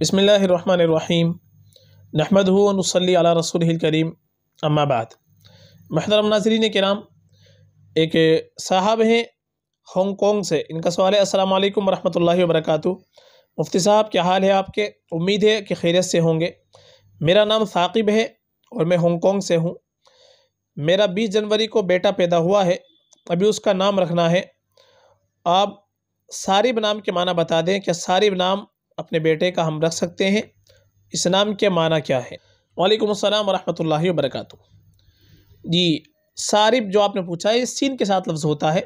بسم اللہ الرحمن الرحیم نحمد و نصلی علی رسول کریم اما بعد محترم ناظرین کرام ایک صاحب ہیں ہانگ کانگ سے ان کا سوال ہے السلام علیکم ورحمت اللہ وبرکاتہ مفتی صاحب کیا حال ہے آپ کے امید ہے کہ خیریت سے ہوں گے میرا نام ثاقب ہے اور میں ہانگ کانگ سے ہوں میرا بیس جنوری کو بیٹا پیدا ہوا ہے ابھی اس کا نام رکھنا ہے آپ صارف نام کے معنی بتا دیں کہ صارف نام اپنے بیٹے کا ہم رکھ سکتے ہیں اس نام کے معنی کیا ہے وعلیکم السلام ورحمۃ اللہ وبرکاتہ جی صارب جو آپ نے پوچھا ہے سین کے ساتھ لفظ ہوتا ہے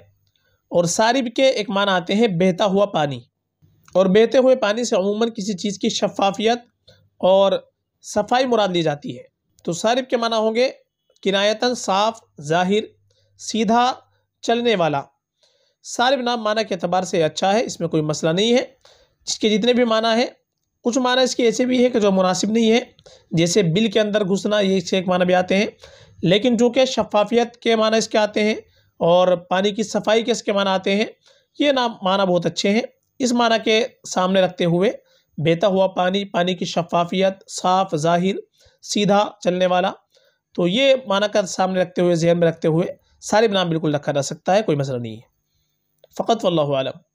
اور صارب کے ایک معنی آتے ہیں بہتا ہوا پانی اور بہتے ہوئے پانی سے عموماً کسی چیز کی شفافیت اور صفائی مراد لی جاتی ہے تو سارب کے معنی ہوں گے کنایتاً صاف ظاہر سیدھا چلنے والا سارب نام معنی کے اعتبار سے اچھا ہے اس میں کوئی مسئلہ نہیں ہے اس کے جتنے بھی معنی ہیں کچھ معنی اس کے ایسے بھی ہے کہ جو مناسب نہیں ہے جیسے بل کے اندر گھسنا یہ اس کے ایک معنی بھی آتے ہیں لیکن چونکہ شفافیت کے معنی اس کے آتے ہیں اور پانی کی صفائی کے اس کے معنی آتے ہیں یہ نام بہت اچھے ہیں اس معنی کے سامنے رکھتے ہوئے بہتا ہوا پانی پانی کی شفافیت صاف ظاہر سیدھا چلنے والا تو یہ معنی کا سامنے رکھتے ہوئے ذہن میں رکھتے ہوئے سارے نام بالکل رکھا جا سکتا ہے کوئی مسئلہ نہیں ہے فقط واللہ عالم